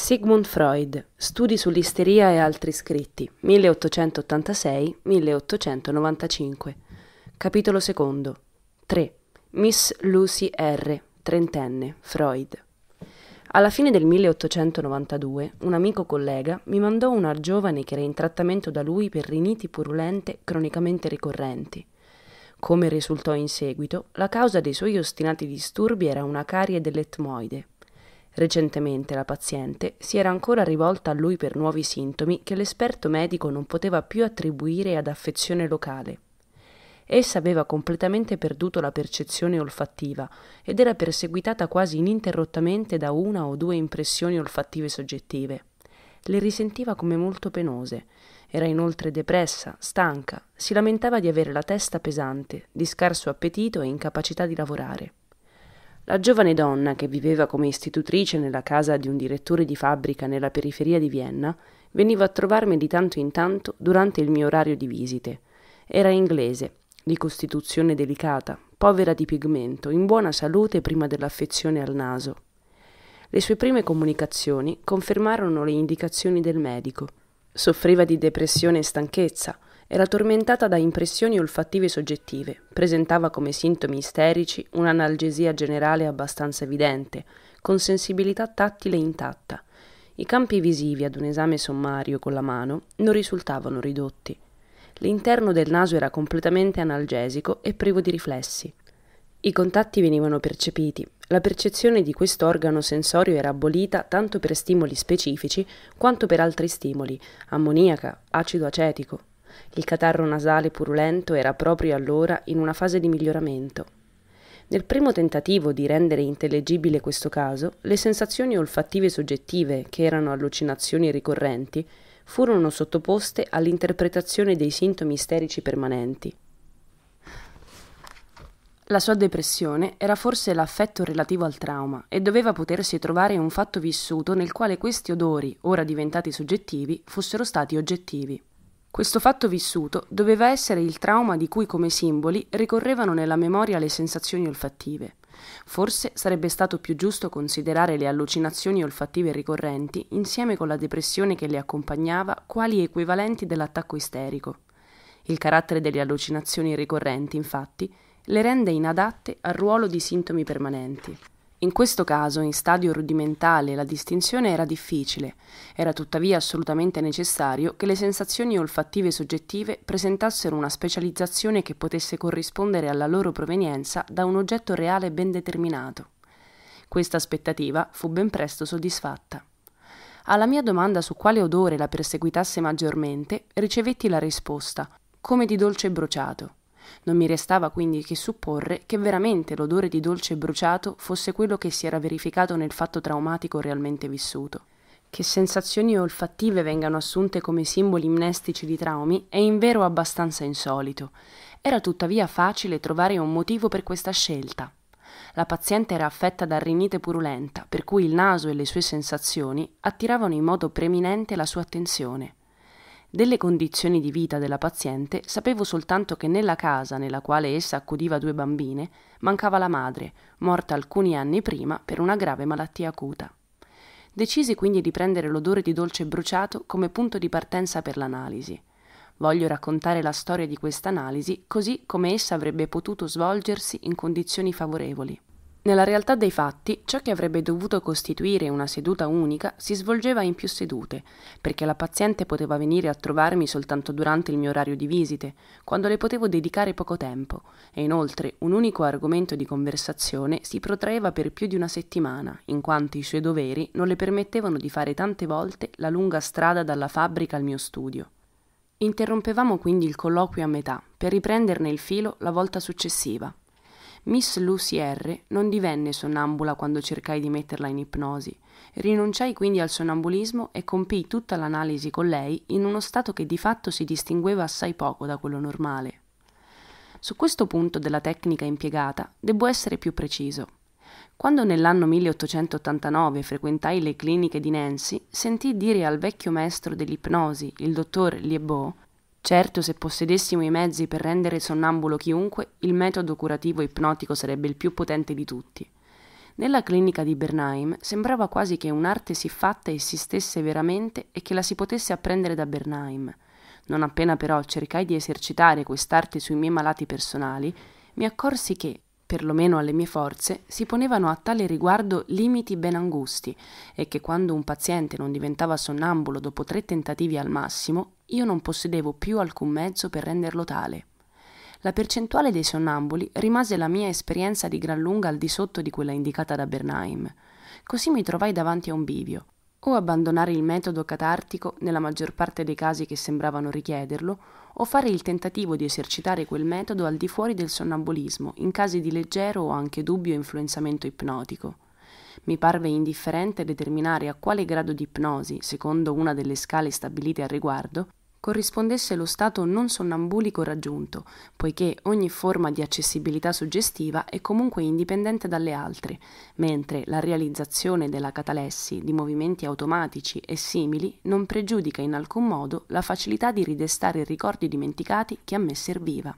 Sigmund Freud, Studi sull'isteria e altri scritti, 1886-1895, capitolo secondo, 3. Miss Lucy R., trentenne, Freud. Alla fine del 1892 un amico collega mi mandò una giovane che era in trattamento da lui per riniti purulente cronicamente ricorrenti. Come risultò in seguito, la causa dei suoi ostinati disturbi era una carie dell'etmoide. Recentemente la paziente si era ancora rivolta a lui per nuovi sintomi che l'esperto medico non poteva più attribuire ad affezione locale. Essa aveva completamente perduto la percezione olfattiva ed era perseguitata quasi ininterrottamente da una o due impressioni olfattive soggettive. Le risentiva come molto penose. Era inoltre depressa, stanca, si lamentava di avere la testa pesante, di scarso appetito e incapacità di lavorare. La giovane donna, che viveva come istitutrice nella casa di un direttore di fabbrica nella periferia di Vienna, veniva a trovarmi di tanto in tanto durante il mio orario di visite. Era inglese, di costituzione delicata, povera di pigmento, in buona salute prima dell'affezione al naso. Le sue prime comunicazioni confermarono le indicazioni del medico. Soffriva di depressione e stanchezza, era tormentata da impressioni olfattive soggettive, presentava come sintomi isterici un'analgesia generale abbastanza evidente, con sensibilità tattile intatta. I campi visivi ad un esame sommario con la mano non risultavano ridotti. L'interno del naso era completamente analgesico e privo di riflessi. I contatti venivano percepiti. La percezione di questo organo sensorio era abolita tanto per stimoli specifici quanto per altri stimoli, ammoniaca, acido acetico, il catarro nasale purulento era proprio allora in una fase di miglioramento. Nel primo tentativo di rendere intellegibile questo caso, le sensazioni olfattive soggettive, che erano allucinazioni ricorrenti, furono sottoposte all'interpretazione dei sintomi isterici permanenti. La sua depressione era forse l'affetto relativo al trauma e doveva potersi trovare un fatto vissuto nel quale questi odori, ora diventati soggettivi, fossero stati oggettivi. Questo fatto vissuto doveva essere il trauma di cui come simboli ricorrevano nella memoria le sensazioni olfattive. Forse sarebbe stato più giusto considerare le allucinazioni olfattive ricorrenti, insieme con la depressione che le accompagnava, quali equivalenti dell'attacco isterico. Il carattere delle allucinazioni ricorrenti, infatti, le rende inadatte al ruolo di sintomi permanenti. In questo caso, in stadio rudimentale, la distinzione era difficile, era tuttavia assolutamente necessario che le sensazioni olfattive soggettive presentassero una specializzazione che potesse corrispondere alla loro provenienza da un oggetto reale ben determinato. Questa aspettativa fu ben presto soddisfatta. Alla mia domanda su quale odore la perseguitasse maggiormente, ricevetti la risposta, come di dolce bruciato. Non mi restava quindi che supporre che veramente l'odore di dolce bruciato fosse quello che si era verificato nel fatto traumatico realmente vissuto. Che sensazioni olfattive vengano assunte come simboli mnestici di traumi è invero abbastanza insolito. Era tuttavia facile trovare un motivo per questa scelta. La paziente era affetta da rinite purulenta, per cui il naso e le sue sensazioni attiravano in modo preminente la sua attenzione. Delle condizioni di vita della paziente sapevo soltanto che nella casa nella quale essa accudiva due bambine mancava la madre, morta alcuni anni prima per una grave malattia acuta. Decisi quindi di prendere l'odore di dolce bruciato come punto di partenza per l'analisi. Voglio raccontare la storia di quest'analisi così come essa avrebbe potuto svolgersi in condizioni favorevoli. Nella realtà dei fatti, ciò che avrebbe dovuto costituire una seduta unica si svolgeva in più sedute, perché la paziente poteva venire a trovarmi soltanto durante il mio orario di visite, quando le potevo dedicare poco tempo, e inoltre un unico argomento di conversazione si protraeva per più di una settimana, in quanto i suoi doveri non le permettevano di fare tante volte la lunga strada dalla fabbrica al mio studio. Interrompevamo quindi il colloquio a metà, per riprenderne il filo la volta successiva, Miss Lucy R. non divenne sonnambula quando cercai di metterla in ipnosi. Rinunciai quindi al sonnambulismo e compii tutta l'analisi con lei in uno stato che di fatto si distingueva assai poco da quello normale. Su questo punto della tecnica impiegata debbo essere più preciso. Quando nell'anno 1889 frequentai le cliniche di Nancy, sentii dire al vecchio maestro dell'ipnosi, il dottor Liebeau, Certo, se possedessimo i mezzi per rendere sonnambulo chiunque, il metodo curativo ipnotico sarebbe il più potente di tutti. Nella clinica di Bernheim sembrava quasi che un'arte si fatta esistesse veramente e che la si potesse apprendere da Bernheim. Non appena però cercai di esercitare quest'arte sui miei malati personali, mi accorsi che, perlomeno alle mie forze, si ponevano a tale riguardo limiti ben angusti e che quando un paziente non diventava sonnambulo dopo tre tentativi al massimo, io non possedevo più alcun mezzo per renderlo tale. La percentuale dei sonnambuli rimase la mia esperienza di gran lunga al di sotto di quella indicata da Bernheim. Così mi trovai davanti a un bivio o abbandonare il metodo catartico nella maggior parte dei casi che sembravano richiederlo, o fare il tentativo di esercitare quel metodo al di fuori del sonnambulismo, in casi di leggero o anche dubbio influenzamento ipnotico. Mi parve indifferente determinare a quale grado di ipnosi, secondo una delle scale stabilite al riguardo, corrispondesse lo stato non sonnambulico raggiunto, poiché ogni forma di accessibilità suggestiva è comunque indipendente dalle altre, mentre la realizzazione della catalessi di movimenti automatici e simili non pregiudica in alcun modo la facilità di ridestare ricordi dimenticati che a me serviva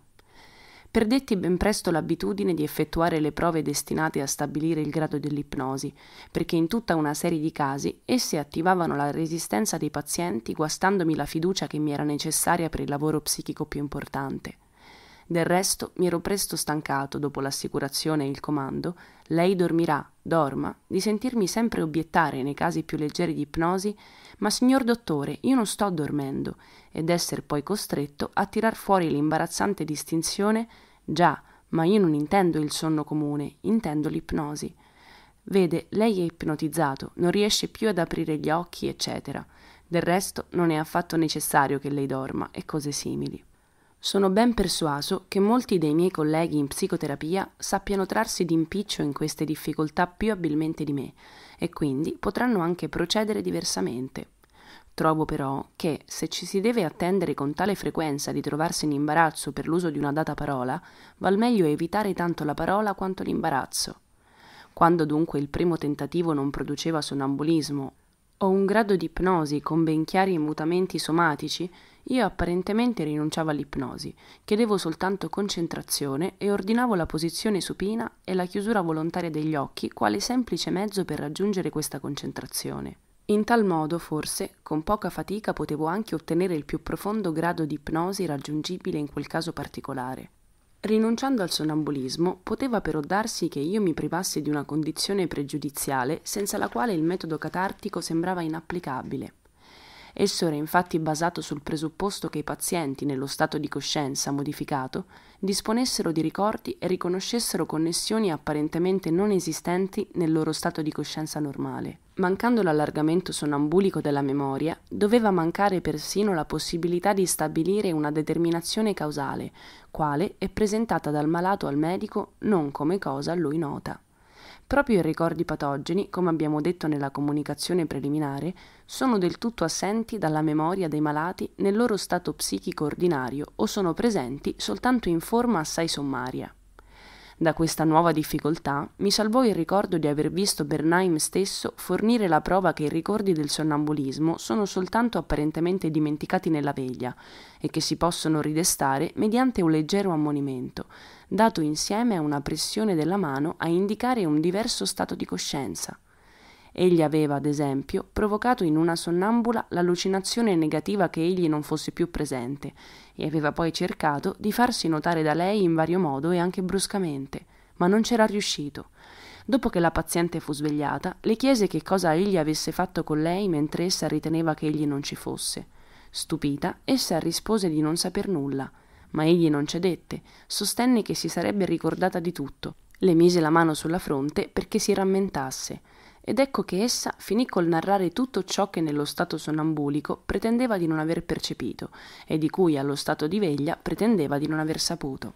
perdetti ben presto l'abitudine di effettuare le prove destinate a stabilire il grado dell'ipnosi, perché in tutta una serie di casi esse attivavano la resistenza dei pazienti guastandomi la fiducia che mi era necessaria per il lavoro psichico più importante. Del resto mi ero presto stancato, dopo l'assicurazione e il comando, lei dormirà, dorma, di sentirmi sempre obiettare nei casi più leggeri di ipnosi, ma signor dottore, io non sto dormendo, ed essere poi costretto a tirar fuori l'imbarazzante distinzione già, ma io non intendo il sonno comune, intendo l'ipnosi. Vede, lei è ipnotizzato, non riesce più ad aprire gli occhi, eccetera. Del resto non è affatto necessario che lei dorma e cose simili. Sono ben persuaso che molti dei miei colleghi in psicoterapia sappiano trarsi d'impiccio in queste difficoltà più abilmente di me e quindi potranno anche procedere diversamente. Trovo però che, se ci si deve attendere con tale frequenza di trovarsi in imbarazzo per l'uso di una data parola, val meglio evitare tanto la parola quanto l'imbarazzo. Quando dunque il primo tentativo non produceva sonnambulismo o un grado di ipnosi con ben chiari mutamenti somatici, io apparentemente rinunciavo all'ipnosi, chiedevo soltanto concentrazione e ordinavo la posizione supina e la chiusura volontaria degli occhi quale semplice mezzo per raggiungere questa concentrazione. In tal modo, forse, con poca fatica potevo anche ottenere il più profondo grado di ipnosi raggiungibile in quel caso particolare. Rinunciando al sonnambulismo, poteva però darsi che io mi privassi di una condizione pregiudiziale senza la quale il metodo catartico sembrava inapplicabile. Esso era infatti basato sul presupposto che i pazienti, nello stato di coscienza modificato, disponessero di ricordi e riconoscessero connessioni apparentemente non esistenti nel loro stato di coscienza normale. Mancando l'allargamento sonambulico della memoria, doveva mancare persino la possibilità di stabilire una determinazione causale, quale è presentata dal malato al medico non come cosa a lui nota. Proprio i ricordi patogeni, come abbiamo detto nella comunicazione preliminare, sono del tutto assenti dalla memoria dei malati nel loro stato psichico ordinario o sono presenti soltanto in forma assai sommaria. Da questa nuova difficoltà mi salvò il ricordo di aver visto Bernheim stesso fornire la prova che i ricordi del sonnambulismo sono soltanto apparentemente dimenticati nella veglia e che si possono ridestare mediante un leggero ammonimento, dato insieme a una pressione della mano a indicare un diverso stato di coscienza. Egli aveva, ad esempio, provocato in una sonnambula l'allucinazione negativa che egli non fosse più presente e aveva poi cercato di farsi notare da lei in vario modo e anche bruscamente, ma non c'era riuscito. Dopo che la paziente fu svegliata, le chiese che cosa egli avesse fatto con lei mentre essa riteneva che egli non ci fosse. Stupita, essa rispose di non saper nulla, ma egli non cedette, sostenne che si sarebbe ricordata di tutto. Le mise la mano sulla fronte perché si rammentasse ed ecco che essa finì col narrare tutto ciò che nello stato sonnambulico pretendeva di non aver percepito e di cui allo stato di veglia pretendeva di non aver saputo.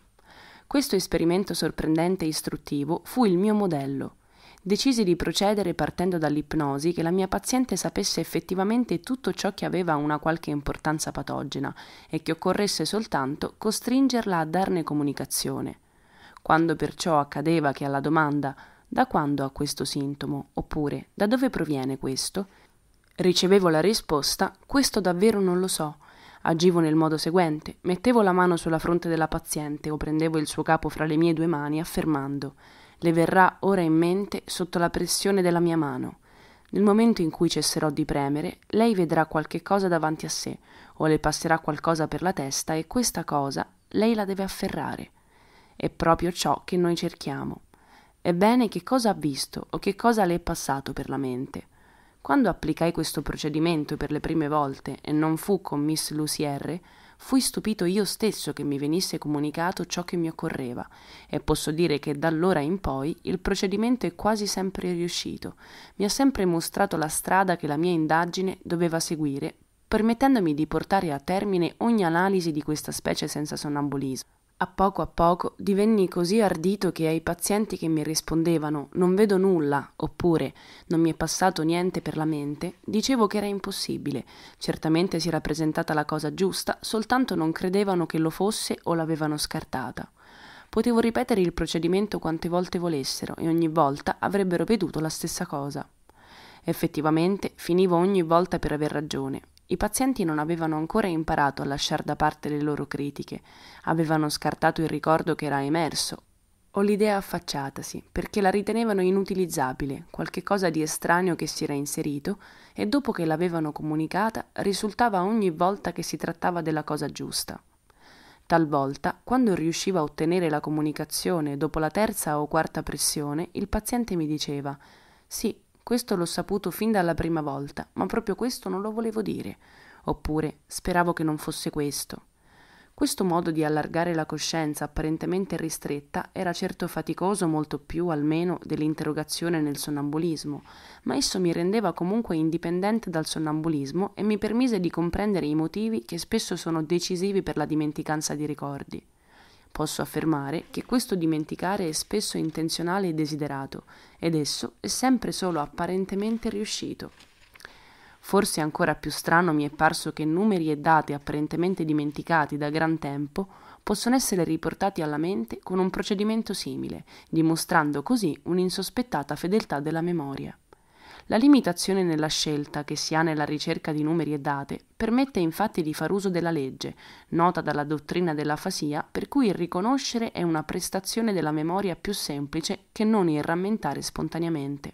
Questo esperimento sorprendente e istruttivo fu il mio modello. Decisi di procedere partendo dall'ipnosi che la mia paziente sapesse effettivamente tutto ciò che aveva una qualche importanza patogena e che occorresse soltanto costringerla a darne comunicazione. Quando perciò accadeva che alla domanda da quando ha questo sintomo oppure da dove proviene questo? Ricevevo la risposta questo davvero non lo so. Agivo nel modo seguente, mettevo la mano sulla fronte della paziente o prendevo il suo capo fra le mie due mani affermando le verrà ora in mente sotto la pressione della mia mano. Nel momento in cui cesserò di premere, lei vedrà qualche cosa davanti a sé, o le passerà qualcosa per la testa e questa cosa lei la deve afferrare. È proprio ciò che noi cerchiamo. Ebbene, che cosa ha visto o che cosa le è passato per la mente? Quando applicai questo procedimento per le prime volte e non fu con Miss R., fui stupito io stesso che mi venisse comunicato ciò che mi occorreva e posso dire che da allora in poi il procedimento è quasi sempre riuscito, mi ha sempre mostrato la strada che la mia indagine doveva seguire, permettendomi di portare a termine ogni analisi di questa specie senza sonnambulismo. A poco a poco divenni così ardito che ai pazienti che mi rispondevano non vedo nulla oppure non mi è passato niente per la mente, dicevo che era impossibile. Certamente si era presentata la cosa giusta, soltanto non credevano che lo fosse o l'avevano scartata. Potevo ripetere il procedimento quante volte volessero e ogni volta avrebbero veduto la stessa cosa. Effettivamente finivo ogni volta per aver ragione, i pazienti non avevano ancora imparato a lasciar da parte le loro critiche, avevano scartato il ricordo che era emerso o l'idea affacciatasi, perché la ritenevano inutilizzabile, qualche cosa di estraneo che si era inserito, e dopo che l'avevano comunicata risultava ogni volta che si trattava della cosa giusta. Talvolta, quando riusciva a ottenere la comunicazione dopo la terza o quarta pressione, il paziente mi diceva Sì, questo l'ho saputo fin dalla prima volta, ma proprio questo non lo volevo dire. Oppure speravo che non fosse questo. Questo modo di allargare la coscienza apparentemente ristretta era certo faticoso molto più almeno dell'interrogazione nel sonnambulismo, ma esso mi rendeva comunque indipendente dal sonnambulismo e mi permise di comprendere i motivi che spesso sono decisivi per la dimenticanza di ricordi. Posso affermare che questo dimenticare è spesso intenzionale e desiderato, ed esso è sempre solo apparentemente riuscito. Forse ancora più strano mi è parso che numeri e dati apparentemente dimenticati da gran tempo possono essere riportati alla mente con un procedimento simile, dimostrando così un'insospettata fedeltà della memoria. La limitazione nella scelta che si ha nella ricerca di numeri e date permette infatti di far uso della legge, nota dalla dottrina dell'afasia, per cui il riconoscere è una prestazione della memoria più semplice che non il rammentare spontaneamente.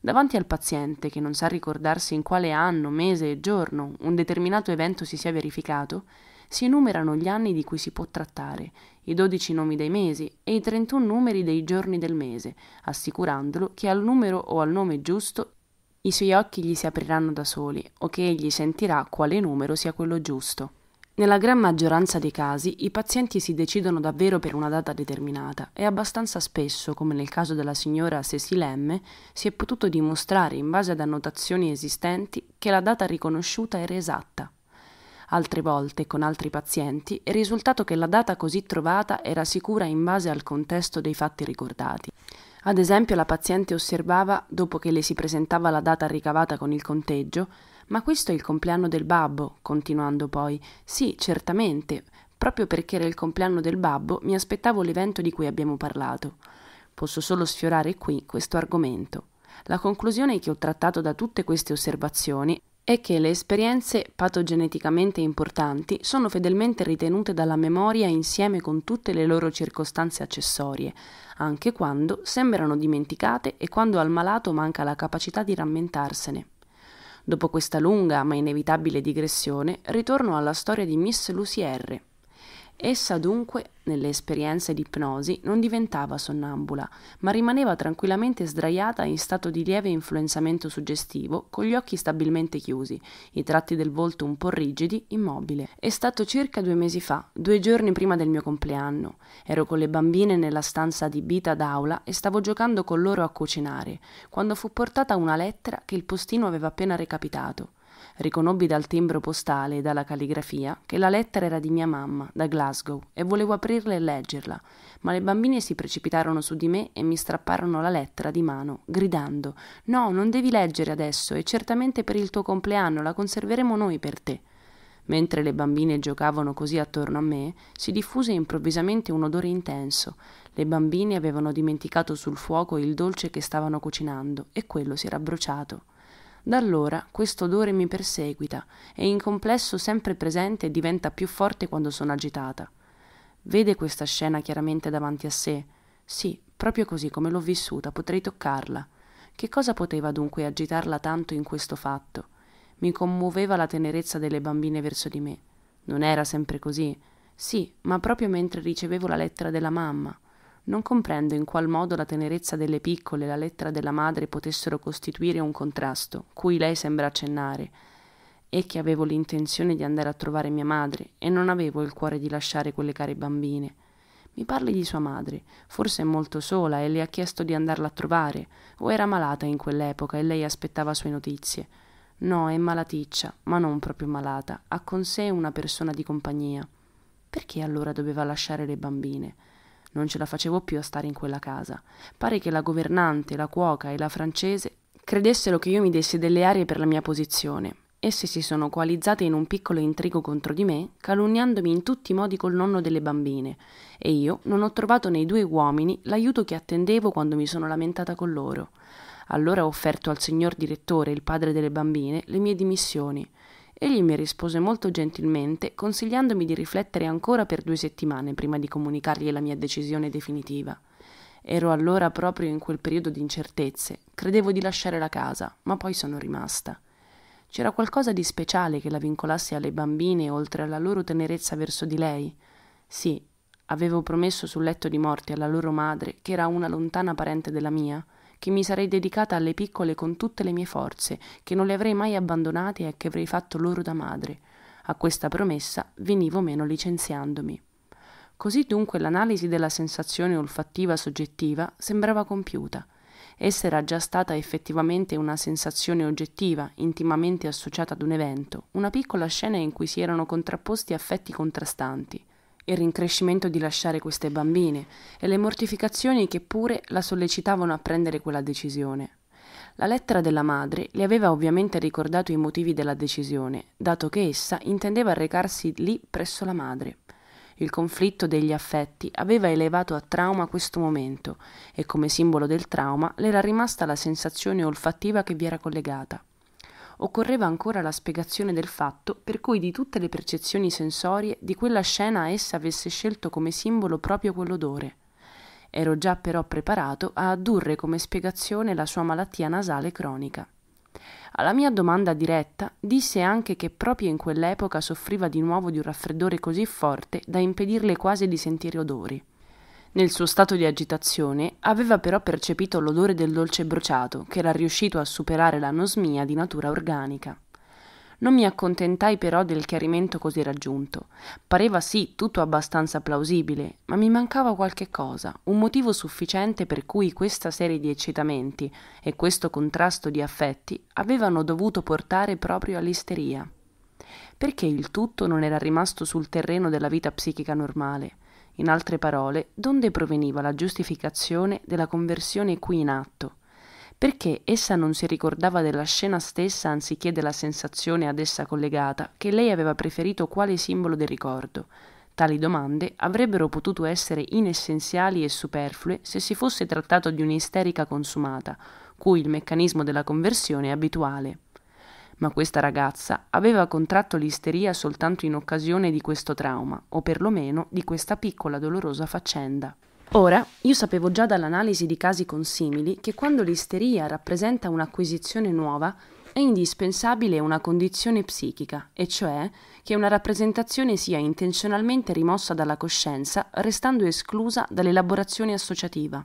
Davanti al paziente che non sa ricordarsi in quale anno, mese e giorno un determinato evento si sia verificato, si enumerano gli anni di cui si può trattare, i 12 nomi dei mesi e i 31 numeri dei giorni del mese, assicurandolo che al numero o al nome giusto i suoi occhi gli si apriranno da soli o che egli sentirà quale numero sia quello giusto. Nella gran maggioranza dei casi i pazienti si decidono davvero per una data determinata e abbastanza spesso, come nel caso della signora Cecil M, si è potuto dimostrare in base ad annotazioni esistenti che la data riconosciuta era esatta altre volte con altri pazienti, è risultato che la data così trovata era sicura in base al contesto dei fatti ricordati. Ad esempio la paziente osservava, dopo che le si presentava la data ricavata con il conteggio, ma questo è il compleanno del babbo, continuando poi, sì, certamente, proprio perché era il compleanno del babbo mi aspettavo l'evento di cui abbiamo parlato. Posso solo sfiorare qui questo argomento. La conclusione che ho trattato da tutte queste osservazioni è che le esperienze patogeneticamente importanti sono fedelmente ritenute dalla memoria insieme con tutte le loro circostanze accessorie, anche quando sembrano dimenticate e quando al malato manca la capacità di rammentarsene. Dopo questa lunga ma inevitabile digressione, ritorno alla storia di Miss Lucie R., Essa dunque, nelle esperienze di ipnosi, non diventava sonnambula, ma rimaneva tranquillamente sdraiata in stato di lieve influenzamento suggestivo, con gli occhi stabilmente chiusi, i tratti del volto un po' rigidi, immobile. È stato circa due mesi fa, due giorni prima del mio compleanno. Ero con le bambine nella stanza adibita d'aula e stavo giocando con loro a cucinare, quando fu portata una lettera che il postino aveva appena recapitato. Riconobbi dal timbro postale e dalla calligrafia che la lettera era di mia mamma, da Glasgow, e volevo aprirla e leggerla, ma le bambine si precipitarono su di me e mi strapparono la lettera di mano, gridando No, non devi leggere adesso, e certamente per il tuo compleanno la conserveremo noi per te. Mentre le bambine giocavano così attorno a me, si diffuse improvvisamente un odore intenso. Le bambine avevano dimenticato sul fuoco il dolce che stavano cucinando e quello si era bruciato da allora questo odore mi perseguita e in complesso sempre presente e diventa più forte quando sono agitata. Vede questa scena chiaramente davanti a sé? Sì, proprio così come l'ho vissuta, potrei toccarla. Che cosa poteva dunque agitarla tanto in questo fatto? Mi commuoveva la tenerezza delle bambine verso di me. Non era sempre così. Sì, ma proprio mentre ricevevo la lettera della mamma. Non comprendo in qual modo la tenerezza delle piccole e la lettera della madre potessero costituire un contrasto, cui lei sembra accennare, e che avevo l'intenzione di andare a trovare mia madre e non avevo il cuore di lasciare quelle care bambine. Mi parli di sua madre, forse è molto sola e le ha chiesto di andarla a trovare, o era malata in quell'epoca e lei aspettava sue notizie. No, è malaticcia, ma non proprio malata, ha con sé una persona di compagnia. Perché allora doveva lasciare le bambine? Non ce la facevo più a stare in quella casa. Pare che la governante, la cuoca e la francese credessero che io mi dessi delle arie per la mia posizione. Esse si sono coalizzate in un piccolo intrigo contro di me, calunniandomi in tutti i modi col nonno delle bambine, e io non ho trovato nei due uomini l'aiuto che attendevo quando mi sono lamentata con loro. Allora ho offerto al signor direttore, il padre delle bambine, le mie dimissioni. Egli mi rispose molto gentilmente, consigliandomi di riflettere ancora per due settimane prima di comunicargli la mia decisione definitiva. Ero allora proprio in quel periodo di incertezze, credevo di lasciare la casa, ma poi sono rimasta. C'era qualcosa di speciale che la vincolasse alle bambine oltre alla loro tenerezza verso di lei. Sì, avevo promesso sul letto di morte alla loro madre che era una lontana parente della mia, che mi sarei dedicata alle piccole con tutte le mie forze, che non le avrei mai abbandonate e che avrei fatto loro da madre. A questa promessa venivo meno licenziandomi. Così dunque l'analisi della sensazione olfattiva soggettiva sembrava compiuta. Essa era già stata effettivamente una sensazione oggettiva, intimamente associata ad un evento, una piccola scena in cui si erano contrapposti affetti contrastanti il rincrescimento di lasciare queste bambine e le mortificazioni che pure la sollecitavano a prendere quella decisione. La lettera della madre le aveva ovviamente ricordato i motivi della decisione, dato che essa intendeva recarsi lì presso la madre. Il conflitto degli affetti aveva elevato a trauma questo momento e come simbolo del trauma le era rimasta la sensazione olfattiva che vi era collegata occorreva ancora la spiegazione del fatto per cui di tutte le percezioni sensorie di quella scena essa avesse scelto come simbolo proprio quell'odore. Ero già però preparato a addurre come spiegazione la sua malattia nasale cronica. Alla mia domanda diretta disse anche che proprio in quell'epoca soffriva di nuovo di un raffreddore così forte da impedirle quasi di sentire odori. Nel suo stato di agitazione aveva però percepito l'odore del dolce bruciato, che era riuscito a superare l'anosmia di natura organica. Non mi accontentai però del chiarimento così raggiunto. Pareva sì tutto abbastanza plausibile, ma mi mancava qualche cosa, un motivo sufficiente per cui questa serie di eccitamenti e questo contrasto di affetti avevano dovuto portare proprio all'isteria. Perché il tutto non era rimasto sul terreno della vita psichica normale? in altre parole, donde proveniva la giustificazione della conversione qui in atto, perché essa non si ricordava della scena stessa anziché della sensazione ad essa collegata, che lei aveva preferito quale simbolo del ricordo. Tali domande avrebbero potuto essere inessenziali e superflue se si fosse trattato di un'isterica consumata, cui il meccanismo della conversione è abituale ma questa ragazza aveva contratto l'isteria soltanto in occasione di questo trauma, o perlomeno di questa piccola dolorosa faccenda. Ora, io sapevo già dall'analisi di casi consimili che quando l'isteria rappresenta un'acquisizione nuova, è indispensabile una condizione psichica, e cioè che una rappresentazione sia intenzionalmente rimossa dalla coscienza, restando esclusa dall'elaborazione associativa.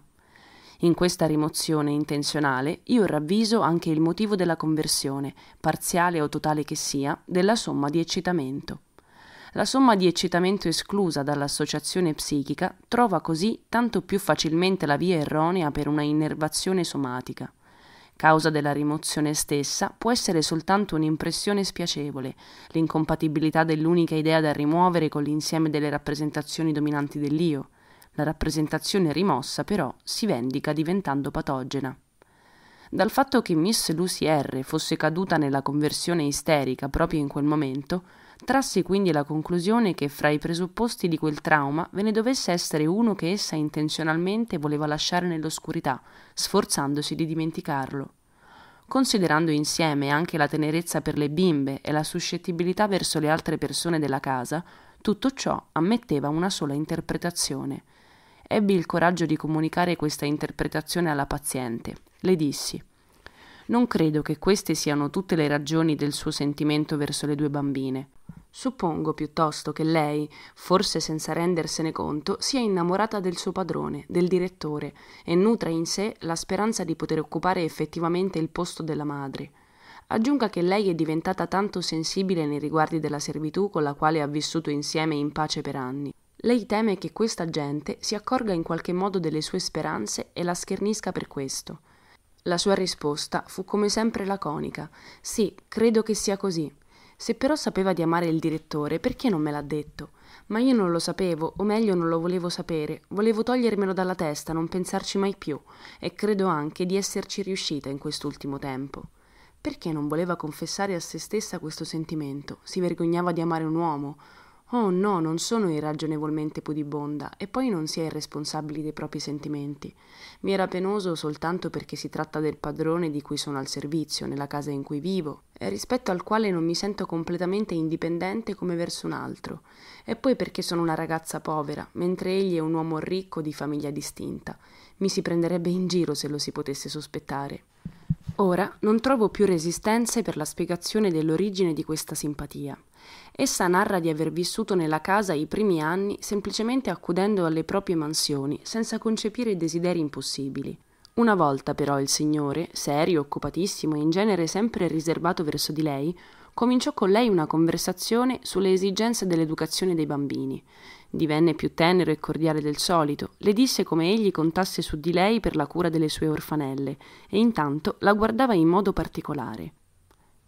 In questa rimozione intenzionale io ravviso anche il motivo della conversione, parziale o totale che sia, della somma di eccitamento. La somma di eccitamento esclusa dall'associazione psichica trova così tanto più facilmente la via erronea per una innervazione somatica. Causa della rimozione stessa può essere soltanto un'impressione spiacevole, l'incompatibilità dell'unica idea da rimuovere con l'insieme delle rappresentazioni dominanti dell'io, la rappresentazione rimossa, però, si vendica diventando patogena. Dal fatto che Miss Lucy R. fosse caduta nella conversione isterica proprio in quel momento, trasse quindi la conclusione che fra i presupposti di quel trauma ve ne dovesse essere uno che essa intenzionalmente voleva lasciare nell'oscurità, sforzandosi di dimenticarlo. Considerando insieme anche la tenerezza per le bimbe e la suscettibilità verso le altre persone della casa, tutto ciò ammetteva una sola interpretazione, Ebbi il coraggio di comunicare questa interpretazione alla paziente. Le dissi Non credo che queste siano tutte le ragioni del suo sentimento verso le due bambine. Suppongo piuttosto che lei, forse senza rendersene conto, sia innamorata del suo padrone, del direttore, e nutra in sé la speranza di poter occupare effettivamente il posto della madre. Aggiunga che lei è diventata tanto sensibile nei riguardi della servitù con la quale ha vissuto insieme in pace per anni, lei teme che questa gente si accorga in qualche modo delle sue speranze e la schernisca per questo. La sua risposta fu come sempre laconica. Sì, credo che sia così. Se però sapeva di amare il direttore, perché non me l'ha detto? Ma io non lo sapevo, o meglio non lo volevo sapere, volevo togliermelo dalla testa, non pensarci mai più, e credo anche di esserci riuscita in quest'ultimo tempo. Perché non voleva confessare a se stessa questo sentimento? Si vergognava di amare un uomo, Oh no, non sono irragionevolmente pudibonda e poi non si è irresponsabili dei propri sentimenti. Mi era penoso soltanto perché si tratta del padrone di cui sono al servizio, nella casa in cui vivo, e rispetto al quale non mi sento completamente indipendente come verso un altro, e poi perché sono una ragazza povera, mentre egli è un uomo ricco di famiglia distinta. Mi si prenderebbe in giro se lo si potesse sospettare. Ora non trovo più resistenze per la spiegazione dell'origine di questa simpatia. Essa narra di aver vissuto nella casa i primi anni semplicemente accudendo alle proprie mansioni, senza concepire desideri impossibili. Una volta però il signore, serio, occupatissimo e in genere sempre riservato verso di lei, cominciò con lei una conversazione sulle esigenze dell'educazione dei bambini. Divenne più tenero e cordiale del solito, le disse come egli contasse su di lei per la cura delle sue orfanelle e intanto la guardava in modo particolare.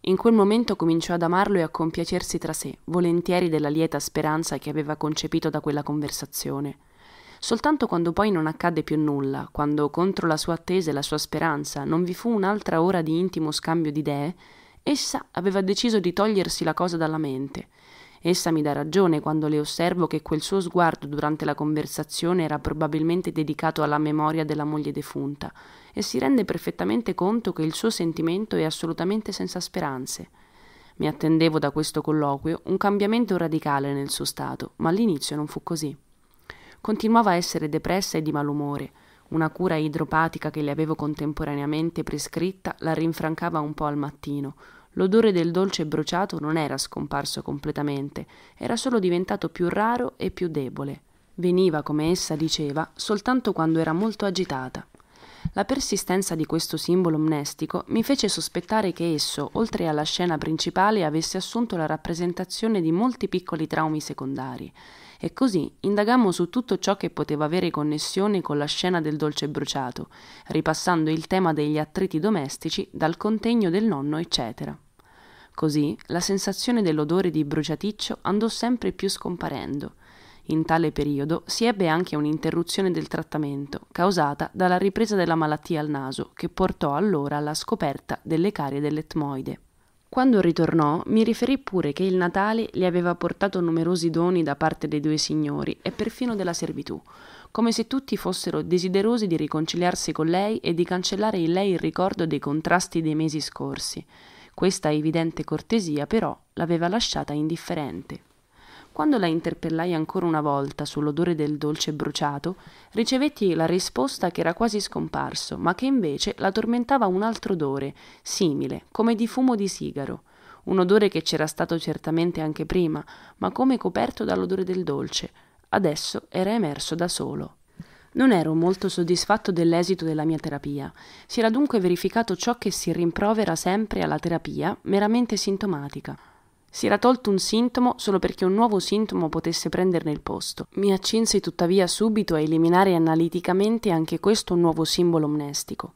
In quel momento cominciò ad amarlo e a compiacersi tra sé, volentieri della lieta speranza che aveva concepito da quella conversazione. Soltanto quando poi non accadde più nulla, quando contro la sua attesa e la sua speranza non vi fu un'altra ora di intimo scambio di idee, essa aveva deciso di togliersi la cosa dalla mente. Essa mi dà ragione quando le osservo che quel suo sguardo durante la conversazione era probabilmente dedicato alla memoria della moglie defunta e si rende perfettamente conto che il suo sentimento è assolutamente senza speranze. Mi attendevo da questo colloquio un cambiamento radicale nel suo stato, ma all'inizio non fu così. Continuava a essere depressa e di malumore. Una cura idropatica che le avevo contemporaneamente prescritta la rinfrancava un po' al mattino. L'odore del dolce bruciato non era scomparso completamente, era solo diventato più raro e più debole. Veniva, come essa diceva, soltanto quando era molto agitata. La persistenza di questo simbolo mnestico mi fece sospettare che esso, oltre alla scena principale, avesse assunto la rappresentazione di molti piccoli traumi secondari. E così indagammo su tutto ciò che poteva avere connessione con la scena del dolce bruciato, ripassando il tema degli attriti domestici dal contegno del nonno, eccetera. Così la sensazione dell'odore di bruciaticcio andò sempre più scomparendo in tale periodo si ebbe anche un'interruzione del trattamento, causata dalla ripresa della malattia al naso, che portò allora alla scoperta delle carie dell'etmoide. Quando ritornò, mi riferì pure che il Natale gli aveva portato numerosi doni da parte dei due signori e perfino della servitù, come se tutti fossero desiderosi di riconciliarsi con lei e di cancellare in lei il ricordo dei contrasti dei mesi scorsi. Questa evidente cortesia, però, l'aveva lasciata indifferente. Quando la interpellai ancora una volta sull'odore del dolce bruciato, ricevetti la risposta che era quasi scomparso, ma che invece la tormentava un altro odore, simile, come di fumo di sigaro. Un odore che c'era stato certamente anche prima, ma come coperto dall'odore del dolce. Adesso era emerso da solo. Non ero molto soddisfatto dell'esito della mia terapia. Si era dunque verificato ciò che si rimprovera sempre alla terapia meramente sintomatica si era tolto un sintomo solo perché un nuovo sintomo potesse prenderne il posto. Mi accinsi tuttavia subito a eliminare analiticamente anche questo nuovo simbolo amnestico.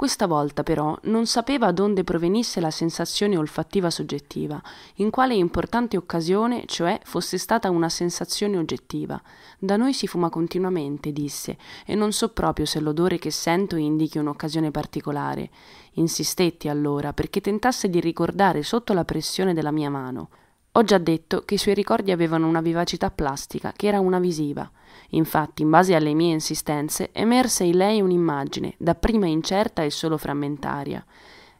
Questa volta però non sapeva donde provenisse la sensazione olfattiva soggettiva, in quale importante occasione, cioè, fosse stata una sensazione oggettiva. Da noi si fuma continuamente, disse, e non so proprio se l'odore che sento indichi un'occasione particolare. Insistetti allora perché tentasse di ricordare sotto la pressione della mia mano. Ho già detto che i suoi ricordi avevano una vivacità plastica, che era una visiva. Infatti, in base alle mie insistenze, emerse in lei un'immagine, dapprima incerta e solo frammentaria.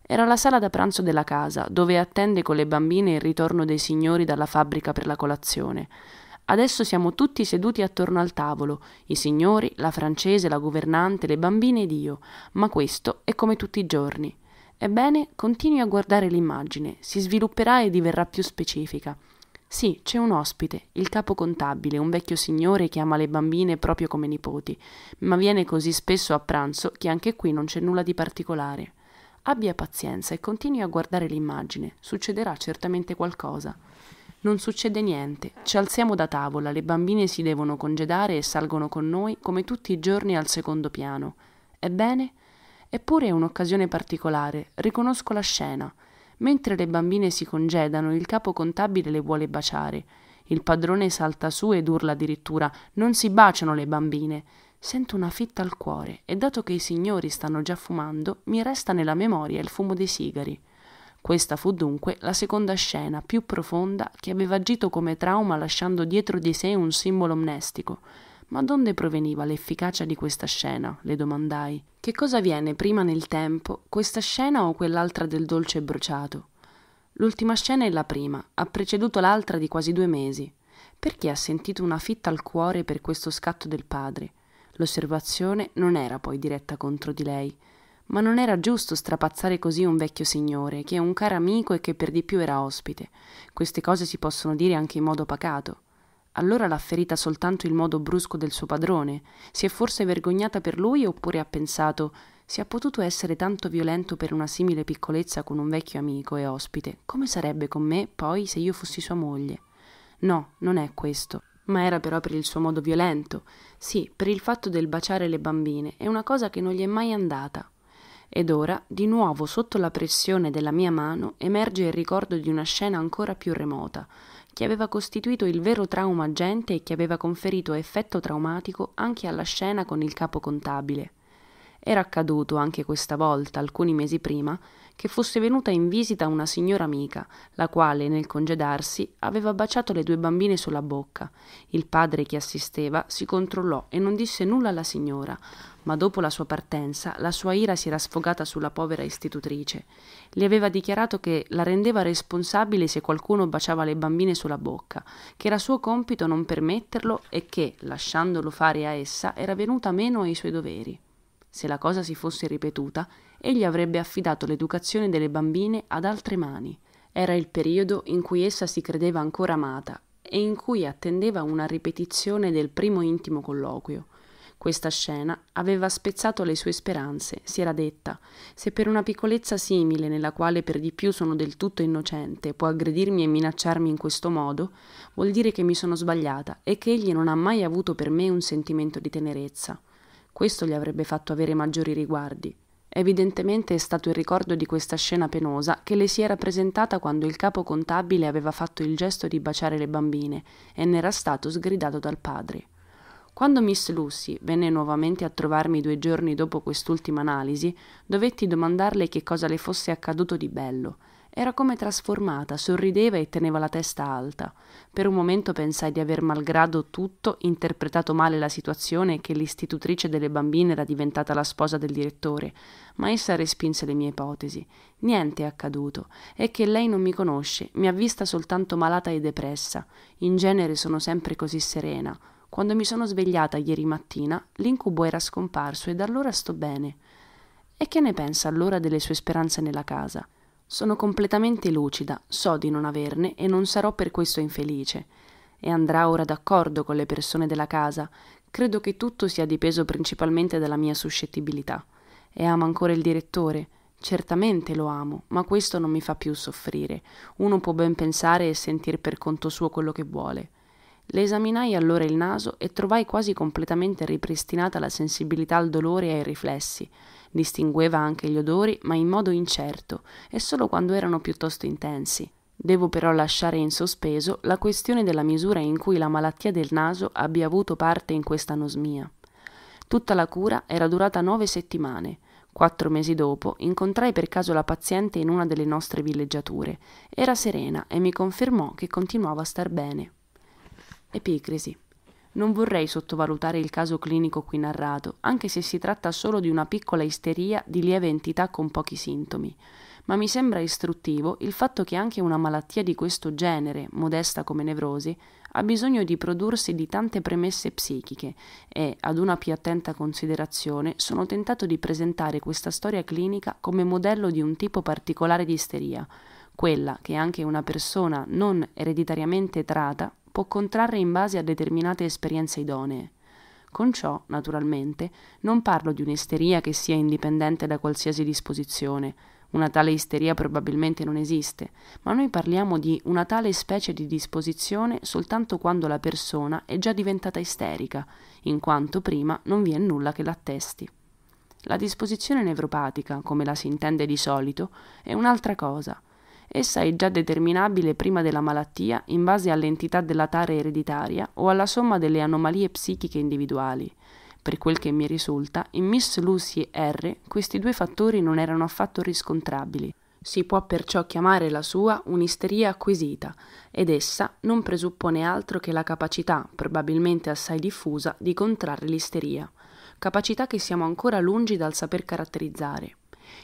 Era la sala da pranzo della casa, dove attende con le bambine il ritorno dei signori dalla fabbrica per la colazione. Adesso siamo tutti seduti attorno al tavolo, i signori, la francese, la governante, le bambine ed io, ma questo è come tutti i giorni. Ebbene, continui a guardare l'immagine, si svilupperà e diverrà più specifica. Sì, c'è un ospite, il capo contabile, un vecchio signore che ama le bambine proprio come nipoti, ma viene così spesso a pranzo che anche qui non c'è nulla di particolare. Abbia pazienza e continui a guardare l'immagine, succederà certamente qualcosa. Non succede niente, ci alziamo da tavola, le bambine si devono congedare e salgono con noi come tutti i giorni al secondo piano. Ebbene, Eppure è un'occasione particolare, riconosco la scena. Mentre le bambine si congedano, il capo contabile le vuole baciare. Il padrone salta su ed urla addirittura Non si baciano le bambine. Sento una fitta al cuore e dato che i signori stanno già fumando, mi resta nella memoria il fumo dei sigari. Questa fu dunque la seconda scena più profonda che aveva agito come trauma lasciando dietro di sé un simbolo amnestico. Ma donde proveniva l'efficacia di questa scena? le domandai. Che cosa viene prima nel tempo, questa scena o quell'altra del dolce bruciato? L'ultima scena è la prima, ha preceduto l'altra di quasi due mesi. Perché ha sentito una fitta al cuore per questo scatto del padre? L'osservazione non era poi diretta contro di lei, ma non era giusto strapazzare così un vecchio signore, che è un caro amico e che per di più era ospite. Queste cose si possono dire anche in modo pacato. Allora l'ha ferita soltanto il modo brusco del suo padrone. Si è forse vergognata per lui oppure ha pensato se ha potuto essere tanto violento per una simile piccolezza con un vecchio amico e ospite, come sarebbe con me poi se io fossi sua moglie? No, non è questo. Ma era però per il suo modo violento. Sì, per il fatto del baciare le bambine, è una cosa che non gli è mai andata. Ed ora, di nuovo sotto la pressione della mia mano, emerge il ricordo di una scena ancora più remota che aveva costituito il vero trauma agente e che aveva conferito effetto traumatico anche alla scena con il capo contabile. Era accaduto anche questa volta, alcuni mesi prima, che fosse venuta in visita una signora amica, la quale nel congedarsi aveva baciato le due bambine sulla bocca. Il padre che assisteva si controllò e non disse nulla alla signora, ma dopo la sua partenza la sua ira si era sfogata sulla povera istitutrice. Le aveva dichiarato che la rendeva responsabile se qualcuno baciava le bambine sulla bocca, che era suo compito non permetterlo e che, lasciandolo fare a essa, era venuta meno ai suoi doveri. Se la cosa si fosse ripetuta, egli avrebbe affidato l'educazione delle bambine ad altre mani. Era il periodo in cui essa si credeva ancora amata e in cui attendeva una ripetizione del primo intimo colloquio. Questa scena aveva spezzato le sue speranze, si era detta. Se per una piccolezza simile, nella quale per di più sono del tutto innocente, può aggredirmi e minacciarmi in questo modo, vuol dire che mi sono sbagliata e che egli non ha mai avuto per me un sentimento di tenerezza. Questo gli avrebbe fatto avere maggiori riguardi. Evidentemente è stato il ricordo di questa scena penosa che le si era presentata quando il capo contabile aveva fatto il gesto di baciare le bambine e n'era stato sgridato dal padre. Quando Miss Lucy venne nuovamente a trovarmi due giorni dopo quest'ultima analisi, dovetti domandarle che cosa le fosse accaduto di bello era come trasformata, sorrideva e teneva la testa alta. Per un momento pensai di aver malgrado tutto interpretato male la situazione e che l'istitutrice delle bambine era diventata la sposa del direttore, ma essa respinse le mie ipotesi. Niente è accaduto. È che lei non mi conosce, mi ha vista soltanto malata e depressa. In genere sono sempre così serena. Quando mi sono svegliata ieri mattina, l'incubo era scomparso e da allora sto bene. E che ne pensa allora delle sue speranze nella casa? Sono completamente lucida, so di non averne e non sarò per questo infelice. E andrà ora d'accordo con le persone della casa. Credo che tutto sia dipeso principalmente dalla mia suscettibilità. E amo ancora il direttore. Certamente lo amo, ma questo non mi fa più soffrire. Uno può ben pensare e sentir per conto suo quello che vuole. Le esaminai allora il naso e trovai quasi completamente ripristinata la sensibilità al dolore e ai riflessi, Distingueva anche gli odori, ma in modo incerto, e solo quando erano piuttosto intensi. Devo però lasciare in sospeso la questione della misura in cui la malattia del naso abbia avuto parte in questa anosmia. Tutta la cura era durata nove settimane. Quattro mesi dopo incontrai per caso la paziente in una delle nostre villeggiature. Era serena e mi confermò che continuava a star bene. Epicrisi. Non vorrei sottovalutare il caso clinico qui narrato, anche se si tratta solo di una piccola isteria di lieve entità con pochi sintomi, ma mi sembra istruttivo il fatto che anche una malattia di questo genere, modesta come nevrosi, ha bisogno di prodursi di tante premesse psichiche e, ad una più attenta considerazione, sono tentato di presentare questa storia clinica come modello di un tipo particolare di isteria, quella che anche una persona non ereditariamente trata può contrarre in base a determinate esperienze idonee. Con ciò, naturalmente, non parlo di un'isteria che sia indipendente da qualsiasi disposizione, una tale isteria probabilmente non esiste, ma noi parliamo di una tale specie di disposizione soltanto quando la persona è già diventata isterica, in quanto prima non vi è nulla che l'attesti. La disposizione nevropatica, come la si intende di solito, è un'altra cosa, Essa è già determinabile prima della malattia in base all'entità della tara ereditaria o alla somma delle anomalie psichiche individuali. Per quel che mi risulta, in Miss Lucy R questi due fattori non erano affatto riscontrabili. Si può perciò chiamare la sua un'isteria acquisita, ed essa non presuppone altro che la capacità, probabilmente assai diffusa, di contrarre l'isteria, capacità che siamo ancora lungi dal saper caratterizzare.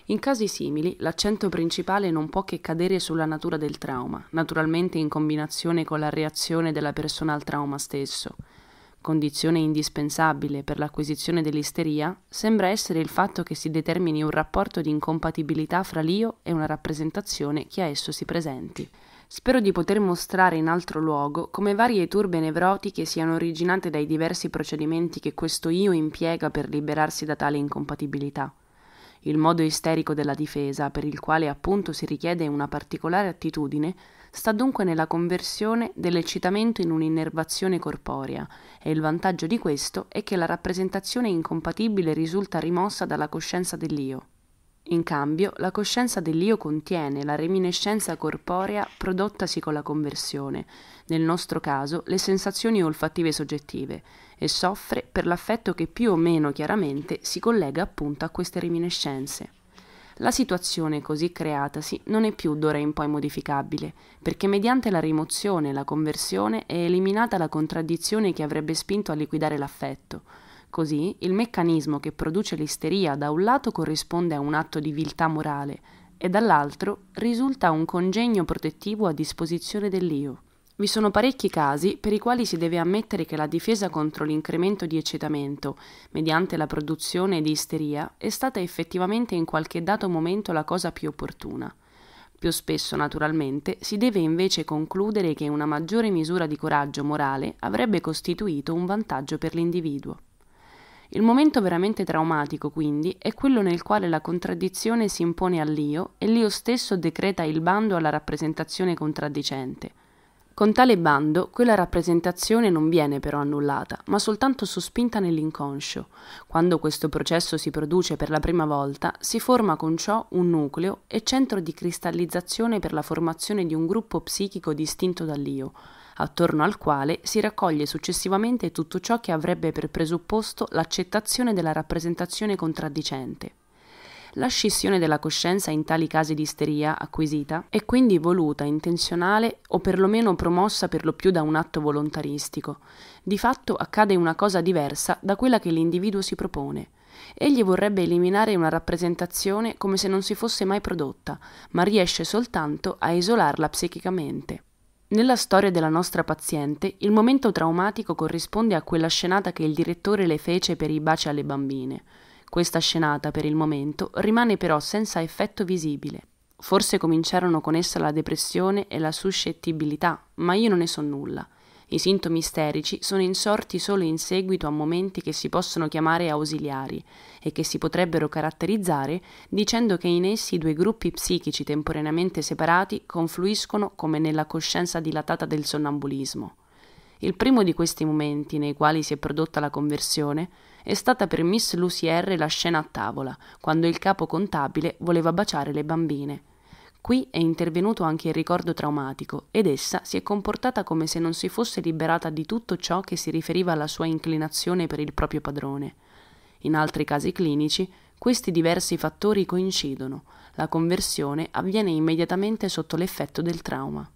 In casi simili, l'accento principale non può che cadere sulla natura del trauma, naturalmente in combinazione con la reazione della persona al trauma stesso. Condizione indispensabile per l'acquisizione dell'isteria sembra essere il fatto che si determini un rapporto di incompatibilità fra l'io e una rappresentazione che a esso si presenti. Spero di poter mostrare in altro luogo come varie turbe nevrotiche siano originate dai diversi procedimenti che questo io impiega per liberarsi da tale incompatibilità il modo isterico della difesa, per il quale appunto si richiede una particolare attitudine, sta dunque nella conversione dell'eccitamento in un'innervazione corporea e il vantaggio di questo è che la rappresentazione incompatibile risulta rimossa dalla coscienza dell'io. In cambio, la coscienza dell'io contiene la reminiscenza corporea prodottasi con la conversione, nel nostro caso le sensazioni olfattive soggettive, e soffre per l'affetto che più o meno chiaramente si collega appunto a queste reminiscenze. La situazione così creatasi non è più d'ora in poi modificabile, perché mediante la rimozione e la conversione è eliminata la contraddizione che avrebbe spinto a liquidare l'affetto. Così il meccanismo che produce l'isteria da un lato corrisponde a un atto di viltà morale e dall'altro risulta un congegno protettivo a disposizione dell'io. Vi sono parecchi casi per i quali si deve ammettere che la difesa contro l'incremento di eccitamento, mediante la produzione di isteria, è stata effettivamente in qualche dato momento la cosa più opportuna. Più spesso, naturalmente, si deve invece concludere che una maggiore misura di coraggio morale avrebbe costituito un vantaggio per l'individuo. Il momento veramente traumatico, quindi, è quello nel quale la contraddizione si impone all'io e l'io stesso decreta il bando alla rappresentazione contraddicente con tale bando quella rappresentazione non viene però annullata, ma soltanto sospinta nell'inconscio. Quando questo processo si produce per la prima volta, si forma con ciò un nucleo e centro di cristallizzazione per la formazione di un gruppo psichico distinto dall'io, attorno al quale si raccoglie successivamente tutto ciò che avrebbe per presupposto l'accettazione della rappresentazione contraddicente. La scissione della coscienza in tali casi di isteria acquisita è quindi voluta, intenzionale o perlomeno promossa per lo più da un atto volontaristico. Di fatto accade una cosa diversa da quella che l'individuo si propone. Egli vorrebbe eliminare una rappresentazione come se non si fosse mai prodotta, ma riesce soltanto a isolarla psichicamente. Nella storia della nostra paziente, il momento traumatico corrisponde a quella scenata che il direttore le fece per i baci alle bambine. Questa scenata, per il momento, rimane però senza effetto visibile. Forse cominciarono con essa la depressione e la suscettibilità, ma io non ne so nulla. I sintomi isterici sono insorti solo in seguito a momenti che si possono chiamare ausiliari e che si potrebbero caratterizzare dicendo che in essi due gruppi psichici temporaneamente separati confluiscono come nella coscienza dilatata del sonnambulismo. Il primo di questi momenti nei quali si è prodotta la conversione è stata per Miss Lucy la scena a tavola, quando il capo contabile voleva baciare le bambine. Qui è intervenuto anche il ricordo traumatico ed essa si è comportata come se non si fosse liberata di tutto ciò che si riferiva alla sua inclinazione per il proprio padrone. In altri casi clinici, questi diversi fattori coincidono. La conversione avviene immediatamente sotto l'effetto del trauma.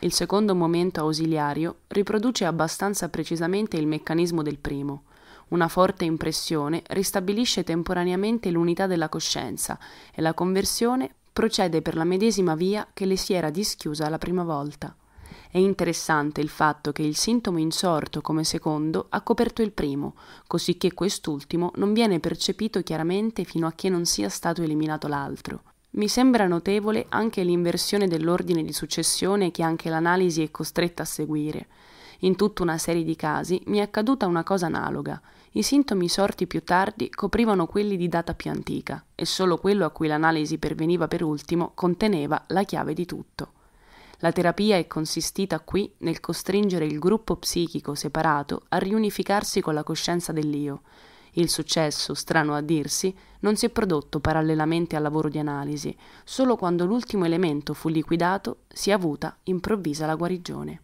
Il secondo momento ausiliario riproduce abbastanza precisamente il meccanismo del primo. Una forte impressione ristabilisce temporaneamente l'unità della coscienza e la conversione procede per la medesima via che le si era dischiusa la prima volta. È interessante il fatto che il sintomo insorto come secondo ha coperto il primo, cosicché quest'ultimo non viene percepito chiaramente fino a che non sia stato eliminato l'altro. Mi sembra notevole anche l'inversione dell'ordine di successione che anche l'analisi è costretta a seguire. In tutta una serie di casi mi è accaduta una cosa analoga. I sintomi sorti più tardi coprivano quelli di data più antica e solo quello a cui l'analisi perveniva per ultimo conteneva la chiave di tutto. La terapia è consistita qui nel costringere il gruppo psichico separato a riunificarsi con la coscienza dell'io. Il successo, strano a dirsi, non si è prodotto parallelamente al lavoro di analisi, solo quando l'ultimo elemento fu liquidato si è avuta improvvisa la guarigione.